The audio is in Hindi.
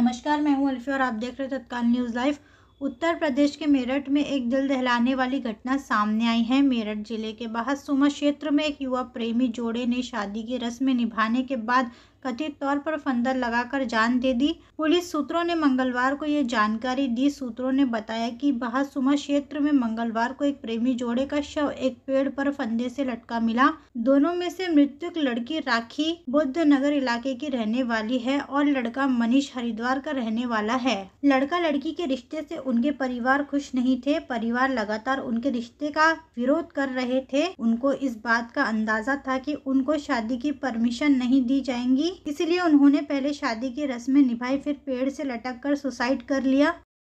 नमस्कार मैं हूं अल्फी और आप देख रहे हैं तत्काल न्यूज़ लाइव उत्तर प्रदेश के मेरठ में एक दिल दहलाने वाली घटना सामने आई है मेरठ जिले के बाहर सुमा क्षेत्र में एक युवा प्रेमी जोड़े ने शादी की रस्में निभाने के बाद कथित तौर पर फंदर लगाकर जान दे दी पुलिस सूत्रों ने मंगलवार को यह जानकारी दी सूत्रों ने बताया कि बहासुमा क्षेत्र में मंगलवार को एक प्रेमी जोड़े का शव एक पेड़ पर फंदे से लटका मिला दोनों में से मृतक लड़की राखी बुद्ध नगर इलाके की रहने वाली है और लड़का मनीष हरिद्वार का रहने वाला है लड़का लड़की के रिश्ते से उनके परिवार खुश नहीं थे परिवार लगातार उनके रिश्ते का विरोध कर रहे थे उनको इस बात का अंदाजा था कि उनको शादी की परमिशन नहीं दी जाएंगी इसीलिए उन्होंने पहले शादी की रस्में निभाई फिर पेड़ से लटक कर सुसाइड कर लिया